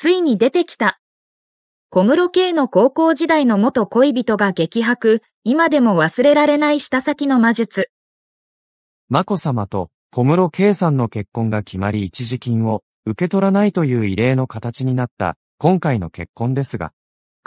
ついに出てきた。小室圭の高校時代の元恋人が激白、今でも忘れられない下先の魔術。眞子さまと小室圭さんの結婚が決まり一時金を受け取らないという異例の形になった今回の結婚ですが、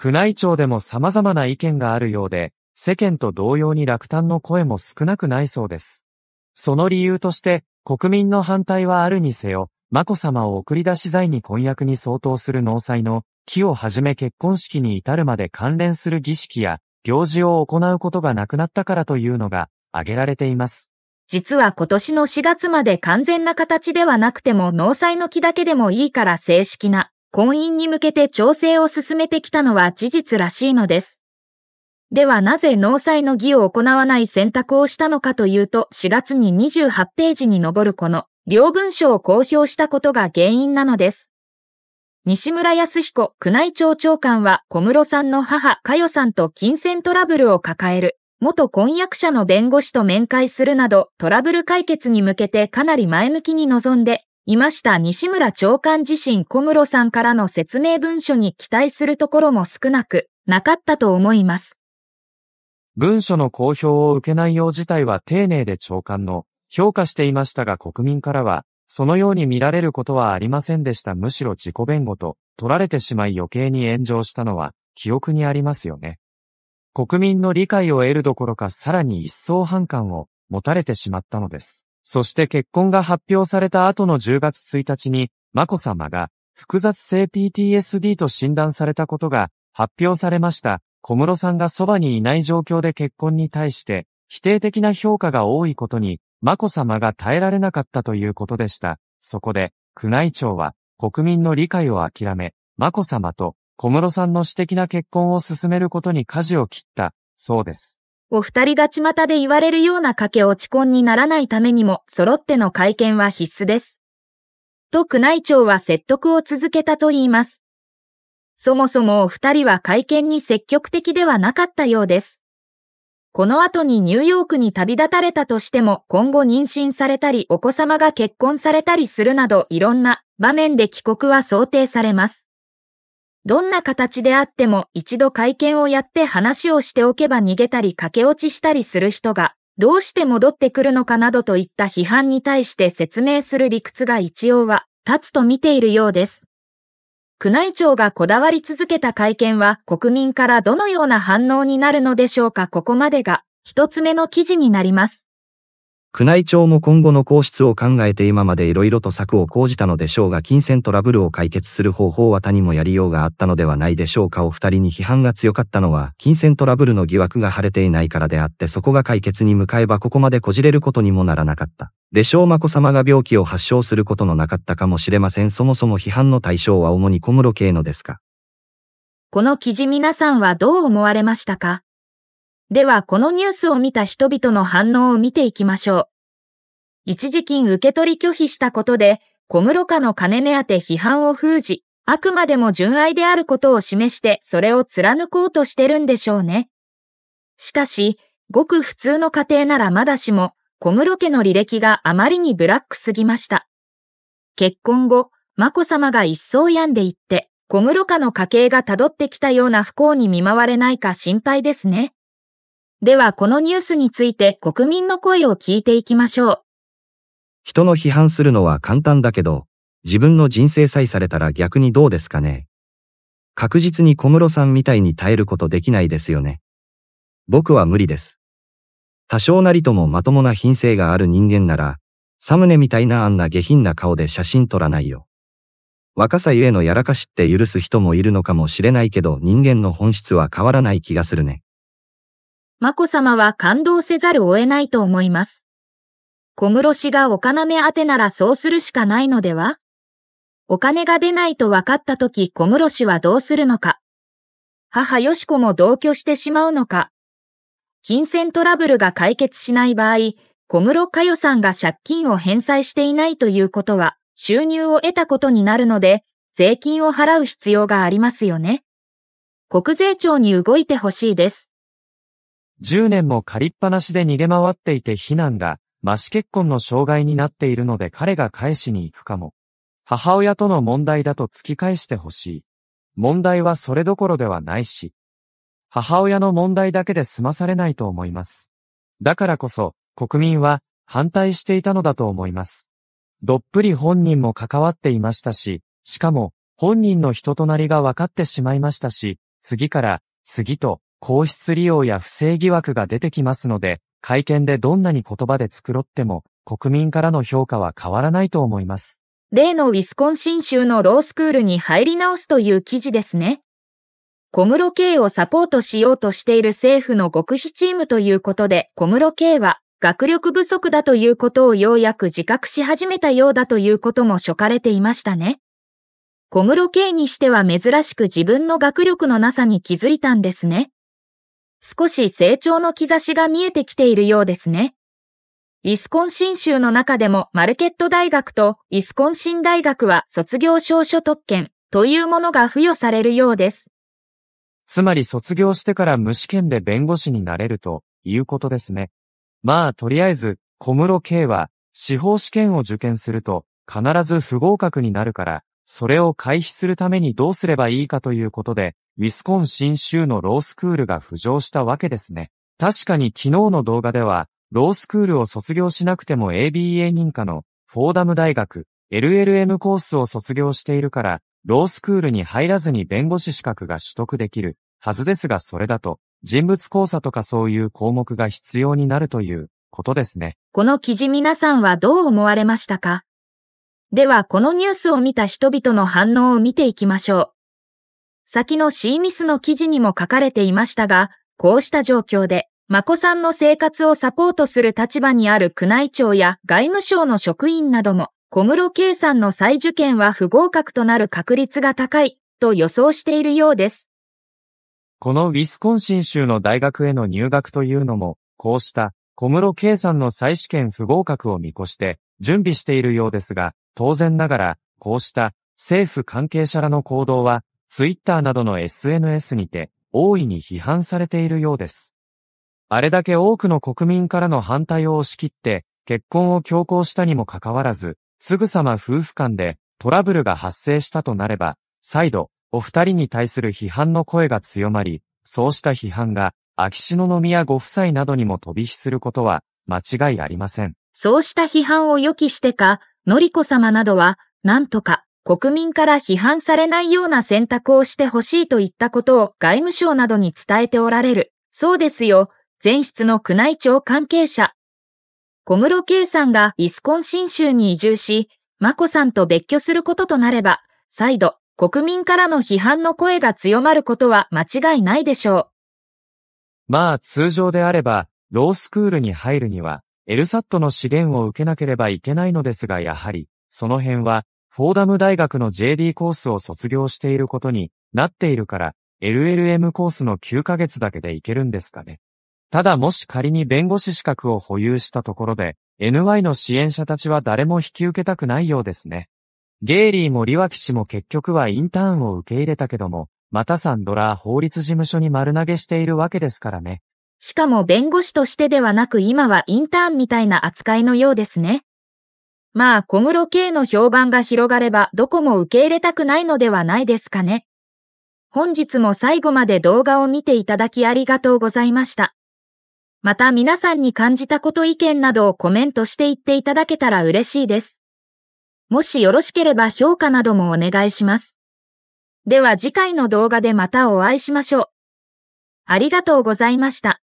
宮内庁でも様々な意見があるようで、世間と同様に落胆の声も少なくないそうです。その理由として、国民の反対はあるにせよ、眞子さまを送り出し罪に婚約に相当する納采の、木をはじめ結婚式に至るまで関連する儀式や、行事を行うことがなくなったからというのが、挙げられています。実は今年の4月まで完全な形ではなくても納采の木だけでもいいから正式な婚姻に向けて調整を進めてきたのは事実らしいのです。ではなぜ納采の儀を行わない選択をしたのかというと4月に28ページに上るこの両文書を公表したことが原因なのです。西村康彦宮内庁長官は小室さんの母、佳代さんと金銭トラブルを抱える、元婚約者の弁護士と面会するなど、トラブル解決に向けてかなり前向きに臨んで、いました西村長官自身小室さんからの説明文書に期待するところも少なく、なかったと思います。文書の公表を受けないよう自体は丁寧で長官の評価していましたが国民からは、そのように見られることはありませんでした。むしろ自己弁護と取られてしまい余計に炎上したのは記憶にありますよね。国民の理解を得るどころかさらに一層反感を持たれてしまったのです。そして結婚が発表された後の10月1日に、眞子さまが複雑性 PTSD と診断されたことが発表されました。小室さんがそばにいない状況で結婚に対して否定的な評価が多いことに眞子さまが耐えられなかったということでした。そこで、宮内庁は、国民の理解を諦め、眞子さまと小室さんの私的な結婚を進めることに舵を切った、そうです。お二人が巷で言われるような掛け落ち婚にならないためにも、揃っての会見は必須です。と宮内庁は説得を続けたと言います。そもそもお二人は会見に積極的ではなかったようです。この後にニューヨークに旅立たれたとしても今後妊娠されたりお子様が結婚されたりするなどいろんな場面で帰国は想定されます。どんな形であっても一度会見をやって話をしておけば逃げたり駆け落ちしたりする人がどうして戻ってくるのかなどといった批判に対して説明する理屈が一応は立つと見ているようです。宮内庁がこだわり続けた会見は国民からどのような反応になるのでしょうかここまでが一つ目の記事になります。宮内庁も今後の皇室を考えて今までいろいろと策を講じたのでしょうが金銭トラブルを解決する方法は他にもやりようがあったのではないでしょうかお二人に批判が強かったのは金銭トラブルの疑惑が晴れていないからであってそこが解決に向かえばここまでこじれることにもならなかった。でしょう眞子さまが病気を発症することのなかったかもしれませんそもそも批判の対象は主に小室圭のですかこの記事皆さんはどう思われましたかではこのニュースを見た人々の反応を見ていきましょう。一時金受け取り拒否したことで、小室家の金目当て批判を封じ、あくまでも純愛であることを示してそれを貫こうとしてるんでしょうね。しかし、ごく普通の家庭ならまだしも、小室家の履歴があまりにブラックすぎました。結婚後、眞子さまが一層病んでいって、小室家の家計が辿ってきたような不幸に見舞われないか心配ですね。ではこのニュースについて国民の声を聞いていきましょう。人の批判するのは簡単だけど、自分の人生さえされたら逆にどうですかね。確実に小室さんみたいに耐えることできないですよね。僕は無理です。多少なりともまともな品性がある人間なら、サムネみたいなあんな下品な顔で写真撮らないよ。若さゆえのやらかしって許す人もいるのかもしれないけど人間の本質は変わらない気がするね。眞子さまは感動せざるを得ないと思います。小室氏がお金目当てならそうするしかないのではお金が出ないと分かった時小室氏はどうするのか母よし子も同居してしまうのか金銭トラブルが解決しない場合、小室佳代さんが借金を返済していないということは、収入を得たことになるので、税金を払う必要がありますよね。国税庁に動いてほしいです。10年も借りっぱなしで逃げ回っていて非難が、マシ結婚の障害になっているので彼が返しに行くかも。母親との問題だと突き返してほしい。問題はそれどころではないし。母親の問題だけで済まされないと思います。だからこそ、国民は反対していたのだと思います。どっぷり本人も関わっていましたし、しかも、本人の人となりが分かってしまいましたし、次から、次と、皇室利用や不正疑惑が出てきますので、会見でどんなに言葉で繕っても、国民からの評価は変わらないと思います。例のウィスコンシン州のロースクールに入り直すという記事ですね。小室圭をサポートしようとしている政府の極秘チームということで、小室圭は学力不足だということをようやく自覚し始めたようだということも書かれていましたね。小室圭にしては珍しく自分の学力のなさに気づいたんですね。少し成長の兆しが見えてきているようですね。イスコンシン州の中でもマルケット大学とイスコンシン大学は卒業証書特権というものが付与されるようです。つまり卒業してから無試験で弁護士になれるということですね。まあとりあえず小室圭は司法試験を受験すると必ず不合格になるから、それを回避するためにどうすればいいかということで、ウィスコンシン州のロースクールが浮上したわけですね。確かに昨日の動画では、ロースクールを卒業しなくても ABA 認可のフォーダム大学 LLM コースを卒業しているから、ロースクールに入らずに弁護士資格が取得できるはずですがそれだと、人物交差とかそういう項目が必要になるということですね。この記事皆さんはどう思われましたかではこのニュースを見た人々の反応を見ていきましょう。先の C ミスの記事にも書かれていましたが、こうした状況で、マ子さんの生活をサポートする立場にある宮内庁や外務省の職員なども、小室圭さんの再受験は不合格となる確率が高い、と予想しているようです。このウィスコンシン州の大学への入学というのも、こうした小室圭さんの再試験不合格を見越して準備しているようですが、当然ながら、こうした政府関係者らの行動はツイッターなどの SNS にて、大いに批判されているようです。あれだけ多くの国民からの反対を押し切って、結婚を強行したにもかかわらず、すぐさま夫婦間でトラブルが発生したとなれば、再度、お二人に対する批判の声が強まり、そうした批判が、秋篠宮ご夫妻などにも飛び火することは、間違いありません。そうした批判を予期してか、のりこ様などは、なんとか、国民から批判されないような選択をしてほしいといったことを外務省などに伝えておられる。そうですよ。前室の宮内庁関係者。小室圭さんがウィスコンシン州に移住し、眞子さんと別居することとなれば、再度、国民からの批判の声が強まることは間違いないでしょう。まあ通常であれば、ロースクールに入るには、エルサットの資源を受けなければいけないのですがやはり、その辺はフォーダム大学の JD コースを卒業していることになっているから、LLM コースの9ヶ月だけでいけるんですかね。ただもし仮に弁護士資格を保有したところで、NY の支援者たちは誰も引き受けたくないようですね。ゲイリーもリワキ氏も結局はインターンを受け入れたけども、またサンドラー法律事務所に丸投げしているわけですからね。しかも弁護士としてではなく今はインターンみたいな扱いのようですね。まあ小室圭の評判が広がればどこも受け入れたくないのではないですかね。本日も最後まで動画を見ていただきありがとうございました。また皆さんに感じたこと意見などをコメントして言っていただけたら嬉しいです。もしよろしければ評価などもお願いします。では次回の動画でまたお会いしましょう。ありがとうございました。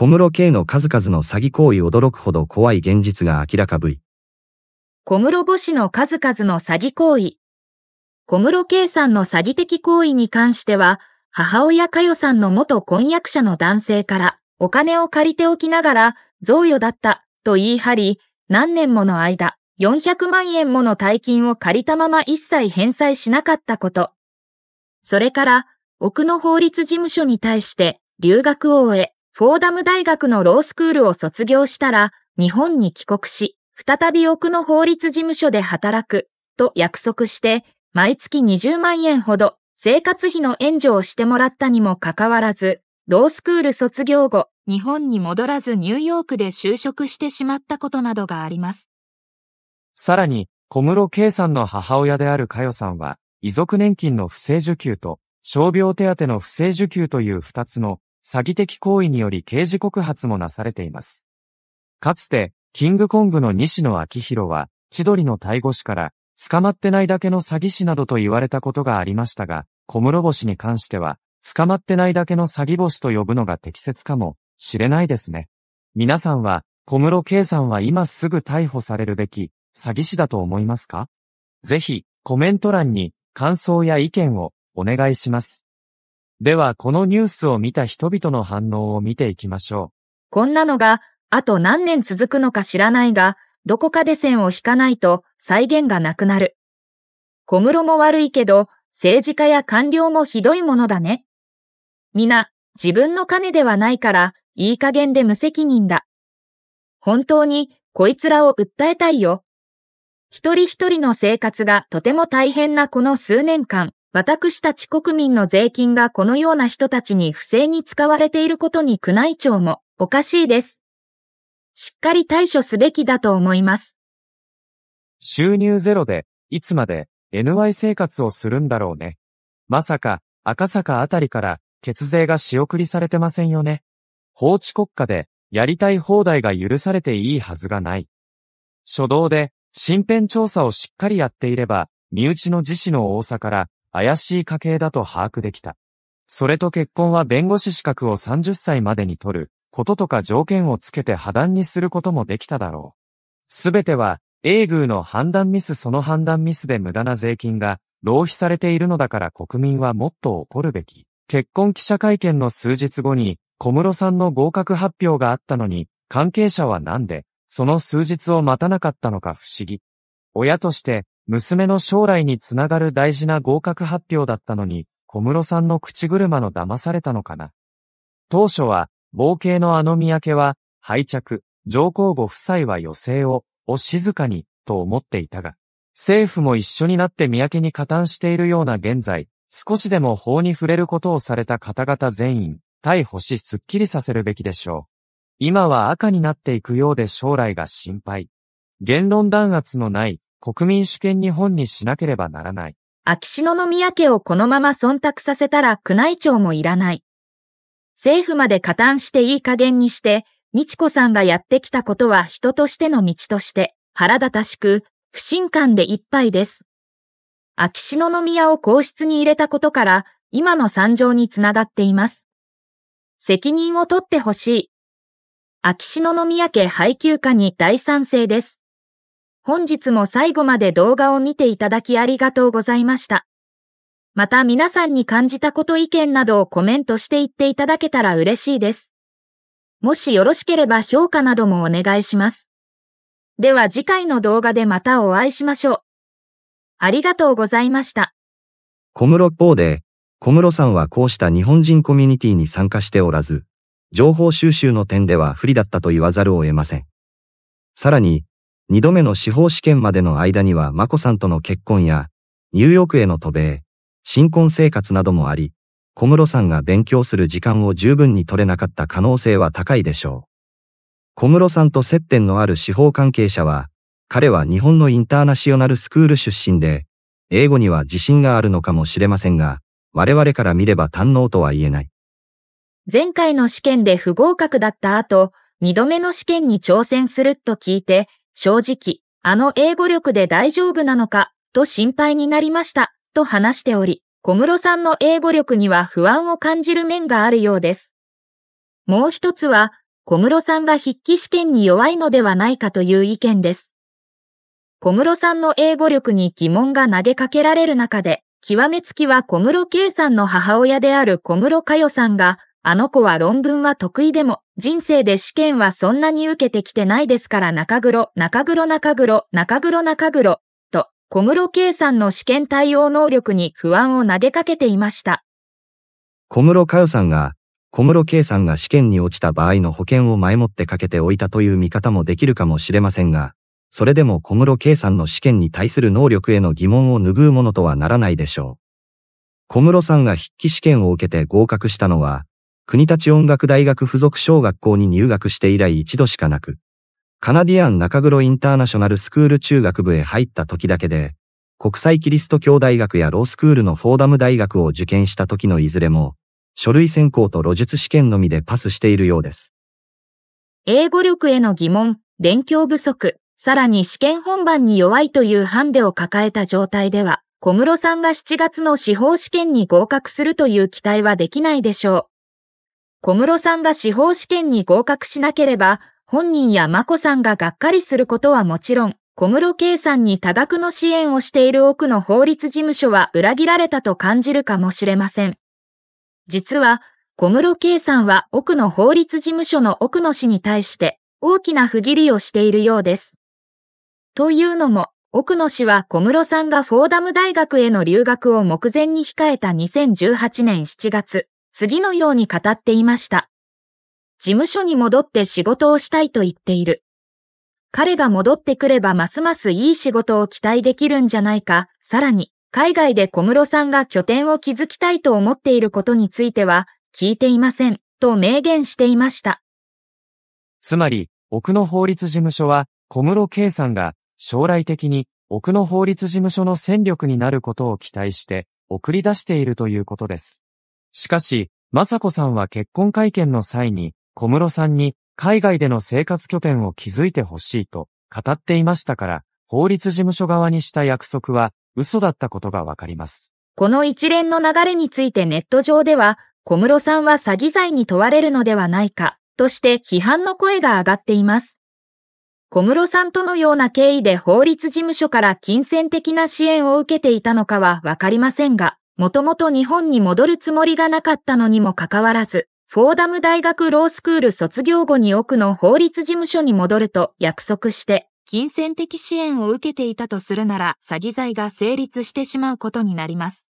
小室圭の数々の詐欺行為驚くほど怖い現実が明らか V。小室母子の数々の詐欺行為。小室圭さんの詐欺的行為に関しては、母親佳代さんの元婚約者の男性からお金を借りておきながら贈与だったと言い張り、何年もの間、400万円もの大金を借りたまま一切返済しなかったこと。それから、奥の法律事務所に対して留学を終え、フォーダム大学のロースクールを卒業したら、日本に帰国し、再び奥の法律事務所で働く、と約束して、毎月20万円ほど生活費の援助をしてもらったにもかかわらず、ロースクール卒業後、日本に戻らずニューヨークで就職してしまったことなどがあります。さらに、小室圭さんの母親である佳代さんは、遺族年金の不正受給と、傷病手当の不正受給という二つの詐欺的行為により刑事告発もなされています。かつて、キングコングの西野昭弘は、千鳥の逮捕士から、捕まってないだけの詐欺師などと言われたことがありましたが、小室星に関しては、捕まってないだけの詐欺星と呼ぶのが適切かもしれないですね。皆さんは、小室圭さんは今すぐ逮捕されるべき、詐欺師だと思いますかぜひ、コメント欄に感想や意見をお願いします。ではこのニュースを見た人々の反応を見ていきましょう。こんなのが、あと何年続くのか知らないが、どこかで線を引かないと再現がなくなる。小室も悪いけど、政治家や官僚もひどいものだね。皆、自分の金ではないから、いい加減で無責任だ。本当に、こいつらを訴えたいよ。一人一人の生活がとても大変なこの数年間。私たち国民の税金がこのような人たちに不正に使われていることに宮内庁もおかしいです。しっかり対処すべきだと思います。収入ゼロで、いつまで NY 生活をするんだろうね。まさか、赤坂あたりから血税が仕送りされてませんよね。法治国家で、やりたい放題が許されていいはずがない。初動で、身辺調査をしっかりやっていれば、身内の自死の多さから、怪しい家系だと把握できた。それと結婚は弁護士資格を30歳までに取ることとか条件をつけて破談にすることもできただろう。すべては、英宮の判断ミスその判断ミスで無駄な税金が浪費されているのだから国民はもっと怒るべき。結婚記者会見の数日後に小室さんの合格発表があったのに、関係者はなんで、その数日を待たなかったのか不思議。親として、娘の将来につながる大事な合格発表だったのに、小室さんの口車の騙されたのかな。当初は、冒険のあの三宅は、拝着、上皇后夫妻は余生を、を静かに、と思っていたが、政府も一緒になって三宅に加担しているような現在、少しでも法に触れることをされた方々全員、逮捕しすっきりさせるべきでしょう。今は赤になっていくようで将来が心配。言論弾圧のない国民主権日本にしなければならない。秋篠宮家をこのまま忖度させたら宮内庁もいらない。政府まで加担していい加減にして、美智子さんがやってきたことは人としての道として腹立たしく、不信感でいっぱいです。秋篠宮を皇室に入れたことから、今の惨状につながっています。責任を取ってほしい。秋篠宮家配給下に大賛成です。本日も最後まで動画を見ていただきありがとうございました。また皆さんに感じたこと意見などをコメントして言っていただけたら嬉しいです。もしよろしければ評価などもお願いします。では次回の動画でまたお会いしましょう。ありがとうございました。小室一で、小室さんはこうした日本人コミュニティに参加しておらず、情報収集の点では不利だったと言わざるを得ません。さらに、2度目の司法試験までの間には眞子さんとの結婚や、ニューヨークへの渡米、新婚生活などもあり、小室さんが勉強する時間を十分に取れなかった可能性は高いでしょう。小室さんと接点のある司法関係者は、彼は日本のインターナショナルスクール出身で、英語には自信があるのかもしれませんが、我々から見れば堪能とは言えない。前回の試験で不合格だった後、二度目の試験に挑戦すると聞いて、正直、あの英語力で大丈夫なのか、と心配になりました、と話しており、小室さんの英語力には不安を感じる面があるようです。もう一つは、小室さんが筆記試験に弱いのではないかという意見です。小室さんの英語力に疑問が投げかけられる中で、極めつきは小室圭さんの母親である小室佳代さんが、あの子は論文は得意でも、人生で試験はそんなに受けてきてないですから中黒、中黒中黒、中黒中黒、と、小室圭さんの試験対応能力に不安を投げかけていました。小室佳代さんが、小室圭さんが試験に落ちた場合の保険を前もってかけておいたという見方もできるかもしれませんが、それでも小室圭さんの試験に対する能力への疑問を拭うものとはならないでしょう。小室さんが筆記試験を受けて合格したのは、国立音楽大学附属小学校に入学して以来一度しかなく、カナディアン中黒インターナショナルスクール中学部へ入った時だけで、国際キリスト教大学やロースクールのフォーダム大学を受験した時のいずれも、書類選考と露述試験のみでパスしているようです。英語力への疑問、勉強不足、さらに試験本番に弱いというハンデを抱えた状態では、小室さんが7月の司法試験に合格するという期待はできないでしょう。小室さんが司法試験に合格しなければ、本人や眞子さんががっかりすることはもちろん、小室圭さんに多額の支援をしている奥の法律事務所は裏切られたと感じるかもしれません。実は、小室圭さんは奥の法律事務所の奥野氏に対して大きな不義理をしているようです。というのも、奥野氏は小室さんがフォーダム大学への留学を目前に控えた2018年7月、次のように語っていました。事務所に戻って仕事をしたいと言っている。彼が戻ってくればますますいい仕事を期待できるんじゃないか、さらに、海外で小室さんが拠点を築きたいと思っていることについては、聞いていません、と明言していました。つまり、奥の法律事務所は、小室圭さんが、将来的に、奥の法律事務所の戦力になることを期待して、送り出しているということです。しかし、雅子さんは結婚会見の際に、小室さんに海外での生活拠点を築いてほしいと語っていましたから、法律事務所側にした約束は嘘だったことがわかります。この一連の流れについてネット上では、小室さんは詐欺罪に問われるのではないか、として批判の声が上がっています。小室さんとのような経緯で法律事務所から金銭的な支援を受けていたのかはわかりませんが、もともと日本に戻るつもりがなかったのにもかかわらず、フォーダム大学ロースクール卒業後に奥の法律事務所に戻ると約束して、金銭的支援を受けていたとするなら詐欺罪が成立してしまうことになります。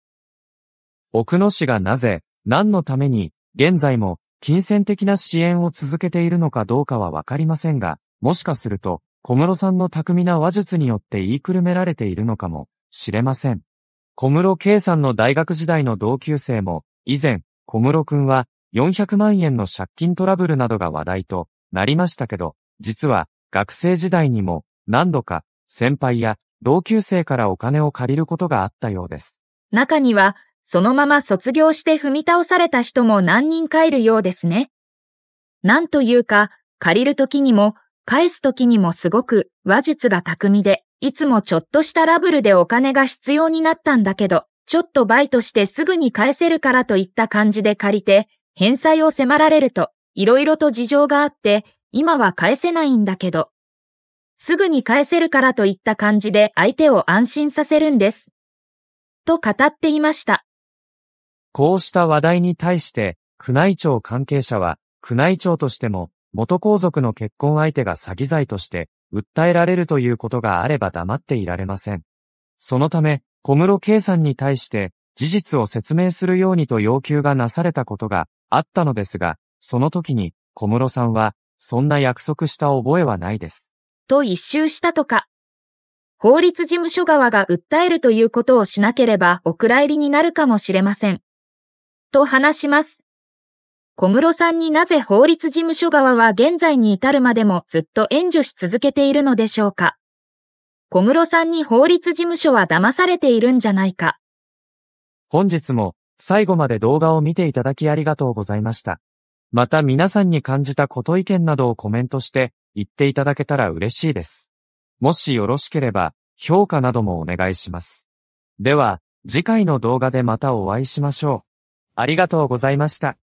奥野氏がなぜ、何のために、現在も金銭的な支援を続けているのかどうかはわかりませんが、もしかすると、小室さんの巧みな話術によって言いくるめられているのかもしれません。小室圭さんの大学時代の同級生も、以前、小室くんは400万円の借金トラブルなどが話題となりましたけど、実は学生時代にも何度か先輩や同級生からお金を借りることがあったようです。中には、そのまま卒業して踏み倒された人も何人かいるようですね。なんというか、借りる時にも、返す時にもすごく話術が巧みで、いつもちょっとしたラブルでお金が必要になったんだけど、ちょっとバイトしてすぐに返せるからといった感じで借りて、返済を迫られると、いろいろと事情があって、今は返せないんだけど。すぐに返せるからといった感じで相手を安心させるんです。と語っていました。こうした話題に対して、宮内庁関係者は、宮内庁としても、元皇族の結婚相手が詐欺罪として、訴えられるということがあれば黙っていられません。そのため、小室圭さんに対して事実を説明するようにと要求がなされたことがあったのですが、その時に小室さんは、そんな約束した覚えはないです。と一周したとか。法律事務所側が訴えるということをしなければお蔵入りになるかもしれません。と話します。小室さんになぜ法律事務所側は現在に至るまでもずっと援助し続けているのでしょうか小室さんに法律事務所は騙されているんじゃないか本日も最後まで動画を見ていただきありがとうございました。また皆さんに感じたこと意見などをコメントして言っていただけたら嬉しいです。もしよろしければ評価などもお願いします。では次回の動画でまたお会いしましょう。ありがとうございました。